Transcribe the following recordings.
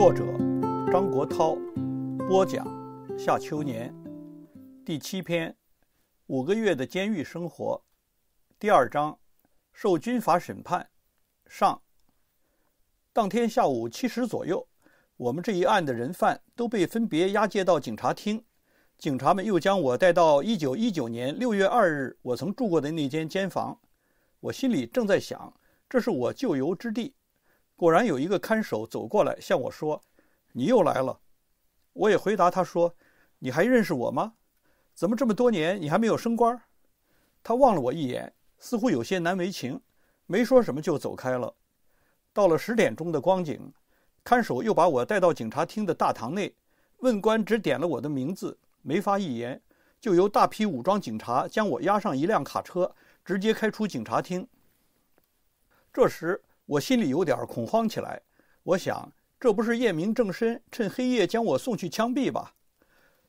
作者张国焘，播讲夏秋年，第七篇，五个月的监狱生活，第二章，受军法审判，上。当天下午七时左右，我们这一案的人犯都被分别押解到警察厅，警察们又将我带到一九一九年六月二日我曾住过的那间监房，我心里正在想，这是我救由之地。果然有一个看守走过来，向我说：“你又来了。”我也回答他说：“你还认识我吗？怎么这么多年你还没有升官？”他望了我一眼，似乎有些难为情，没说什么就走开了。到了十点钟的光景，看守又把我带到警察厅的大堂内，问官只点了我的名字，没发一言，就由大批武装警察将我押上一辆卡车，直接开出警察厅。这时。我心里有点恐慌起来，我想，这不是夜明正身，趁黑夜将我送去枪毙吧？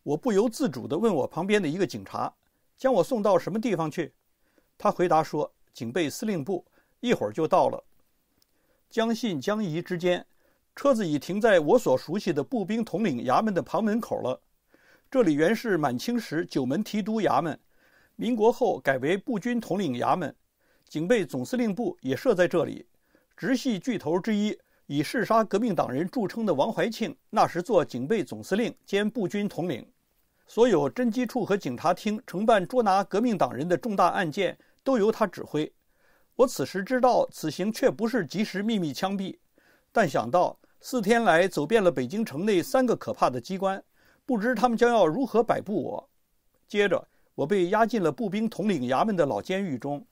我不由自主地问我旁边的一个警察：“将我送到什么地方去？”他回答说：“警备司令部，一会儿就到了。”将信将疑之间，车子已停在我所熟悉的步兵统领衙门的旁门口了。这里原是满清时九门提督衙门，民国后改为步军统领衙门，警备总司令部也设在这里。直系巨头之一，以嗜杀革命党人著称的王怀庆，那时做警备总司令兼步军统领，所有侦缉处和警察厅承办捉拿革命党人的重大案件，都由他指挥。我此时知道此行却不是及时秘密枪毙，但想到四天来走遍了北京城内三个可怕的机关，不知他们将要如何摆布我。接着，我被押进了步兵统领衙门的老监狱中。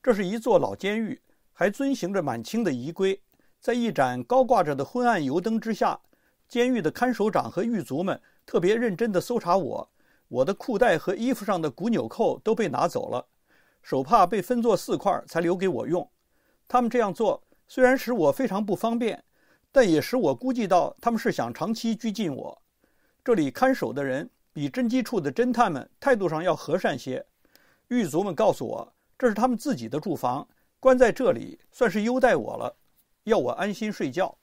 这是一座老监狱。还遵循着满清的仪规，在一盏高挂着的昏暗油灯之下，监狱的看守长和狱卒们特别认真地搜查我。我的裤带和衣服上的古纽扣都被拿走了，手帕被分作四块才留给我用。他们这样做虽然使我非常不方便，但也使我估计到他们是想长期拘禁我。这里看守的人比侦缉处的侦探们态度上要和善些。狱卒们告诉我，这是他们自己的住房。关在这里算是优待我了，要我安心睡觉。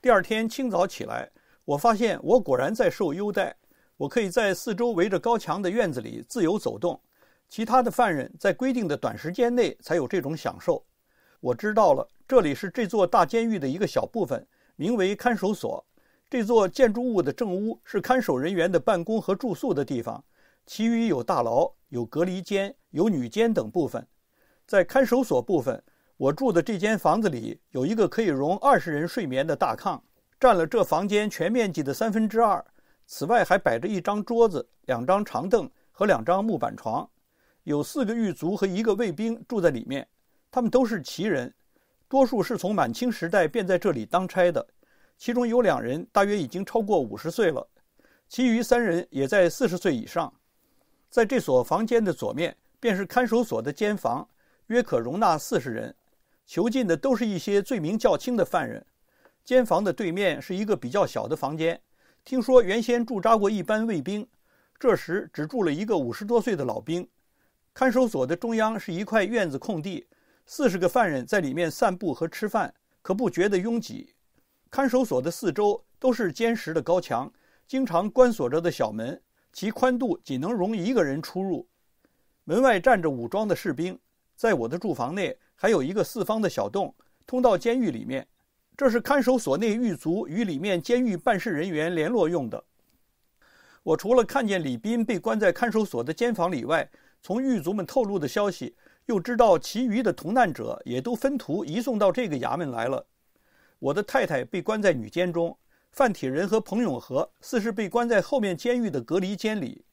第二天清早起来，我发现我果然在受优待，我可以在四周围着高墙的院子里自由走动。其他的犯人在规定的短时间内才有这种享受。我知道了，这里是这座大监狱的一个小部分，名为看守所。这座建筑物的正屋是看守人员的办公和住宿的地方，其余有大牢、有隔离间、有女监等部分。在看守所部分，我住的这间房子里有一个可以容二十人睡眠的大炕，占了这房间全面积的三分之二。此外还摆着一张桌子、两张长凳和两张木板床，有四个狱卒和一个卫兵住在里面。他们都是旗人，多数是从满清时代便在这里当差的，其中有两人大约已经超过五十岁了，其余三人也在四十岁以上。在这所房间的左面便是看守所的监房。约可容纳四十人，囚禁的都是一些罪名较轻的犯人。监房的对面是一个比较小的房间，听说原先驻扎过一班卫兵，这时只住了一个五十多岁的老兵。看守所的中央是一块院子空地，四十个犯人在里面散步和吃饭，可不觉得拥挤。看守所的四周都是坚实的高墙，经常关锁着的小门，其宽度仅能容一个人出入。门外站着武装的士兵。在我的住房内还有一个四方的小洞，通到监狱里面。这是看守所内狱卒与里面监狱办事人员联络用的。我除了看见李斌被关在看守所的监房里外，从狱卒们透露的消息又知道，其余的同难者也都分途移送到这个衙门来了。我的太太被关在女监中，范铁人和彭永和似是被关在后面监狱的隔离间里。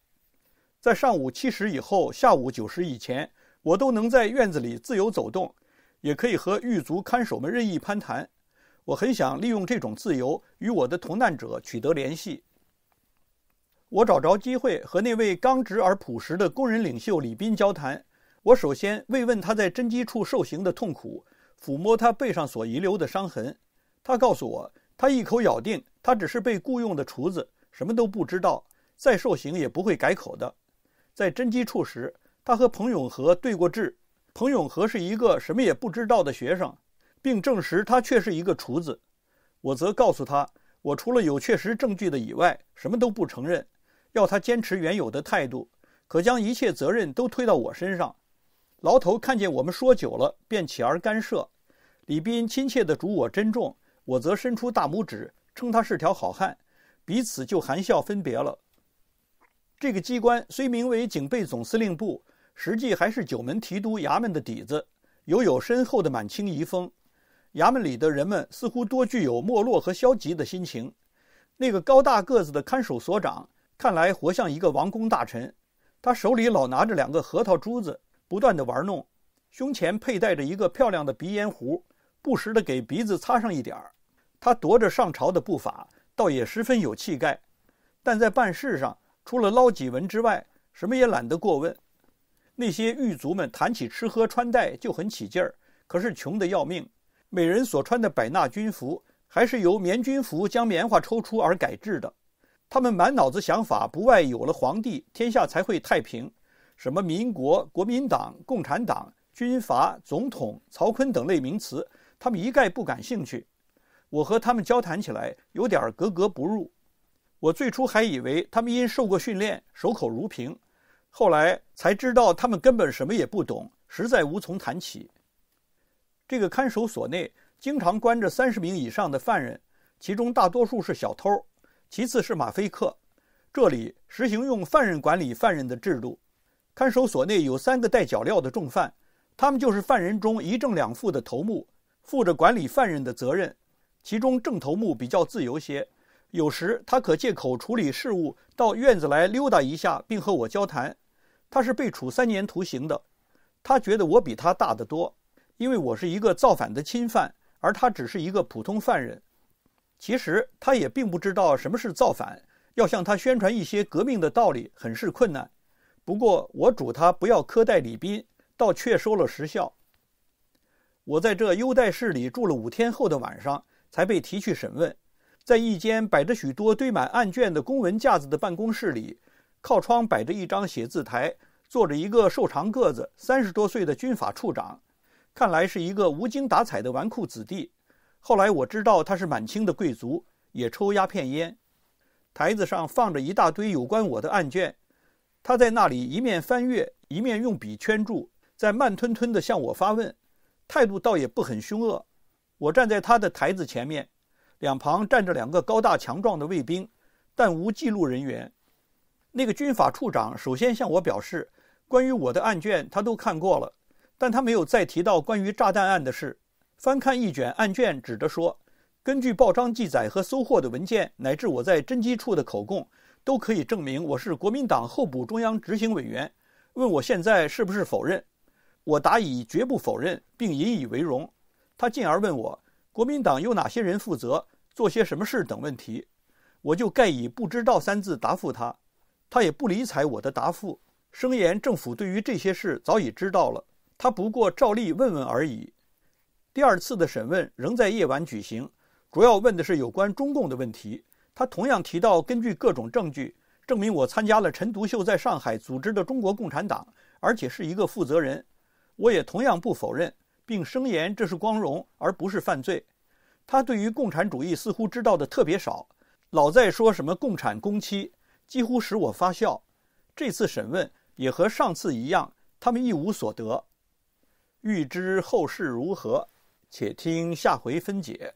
在上午七时以后，下午九时以前。我都能在院子里自由走动，也可以和狱卒看守们任意攀谈。我很想利用这种自由与我的同难者取得联系。我找着机会和那位刚直而朴实的工人领袖李斌交谈。我首先慰问他在侦缉处受刑的痛苦，抚摸他背上所遗留的伤痕。他告诉我，他一口咬定他只是被雇佣的厨子，什么都不知道，再受刑也不会改口的。在侦缉处时。他和彭永和对过质，彭永和是一个什么也不知道的学生，并证实他却是一个厨子。我则告诉他，我除了有确实证据的以外，什么都不承认，要他坚持原有的态度，可将一切责任都推到我身上。牢头看见我们说久了，便起而干涉。李斌亲切地嘱我珍重，我则伸出大拇指，称他是条好汉，彼此就含笑分别了。这个机关虽名为警备总司令部。实际还是九门提督衙门的底子，犹有深厚的满清遗风。衙门里的人们似乎多具有没落和消极的心情。那个高大个子的看守所长，看来活像一个王公大臣。他手里老拿着两个核桃珠子，不断的玩弄，胸前佩戴着一个漂亮的鼻烟壶，不时的给鼻子擦上一点儿。他踱着上朝的步伐，倒也十分有气概，但在办事上，除了捞几文之外，什么也懒得过问。那些狱卒们谈起吃喝穿戴就很起劲儿，可是穷得要命。每人所穿的百纳军服，还是由棉军服将棉花抽出而改制的。他们满脑子想法，不外有了皇帝，天下才会太平。什么民国、国民党、共产党、军阀、总统、曹锟等类名词，他们一概不感兴趣。我和他们交谈起来，有点格格不入。我最初还以为他们因受过训练，守口如瓶。后来才知道，他们根本什么也不懂，实在无从谈起。这个看守所内经常关着三十名以上的犯人，其中大多数是小偷，其次是马菲克。这里实行用犯人管理犯人的制度。看守所内有三个戴脚镣的重犯，他们就是犯人中一正两副的头目，负着管理犯人的责任。其中正头目比较自由些。有时他可借口处理事务到院子来溜达一下，并和我交谈。他是被处三年徒刑的。他觉得我比他大得多，因为我是一个造反的侵犯，而他只是一个普通犯人。其实他也并不知道什么是造反，要向他宣传一些革命的道理很是困难。不过我嘱他不要苛待李斌，倒却收了实效。我在这优待室里住了五天后的晚上，才被提去审问。在一间摆着许多堆满案卷的公文架子的办公室里，靠窗摆着一张写字台，坐着一个瘦长个子、三十多岁的军法处长，看来是一个无精打采的纨绔子弟。后来我知道他是满清的贵族，也抽鸦片烟。台子上放着一大堆有关我的案卷，他在那里一面翻阅，一面用笔圈住，在慢吞吞地向我发问，态度倒也不很凶恶。我站在他的台子前面。两旁站着两个高大强壮的卫兵，但无记录人员。那个军法处长首先向我表示，关于我的案卷他都看过了，但他没有再提到关于炸弹案的事。翻看一卷案卷，指着说：“根据报章记载和搜获的文件，乃至我在侦缉处的口供，都可以证明我是国民党候补中央执行委员。”问我现在是不是否认？我答：“以绝不否认，并引以为荣。”他进而问我：“国民党有哪些人负责？”做些什么事等问题，我就盖以不知道三字答复他，他也不理睬我的答复，声言政府对于这些事早已知道了，他不过照例问问而已。第二次的审问仍在夜晚举行，主要问的是有关中共的问题。他同样提到，根据各种证据证明我参加了陈独秀在上海组织的中国共产党，而且是一个负责人。我也同样不否认，并声言这是光荣而不是犯罪。他对于共产主义似乎知道的特别少，老在说什么共产公期，几乎使我发笑。这次审问也和上次一样，他们一无所得。欲知后事如何，且听下回分解。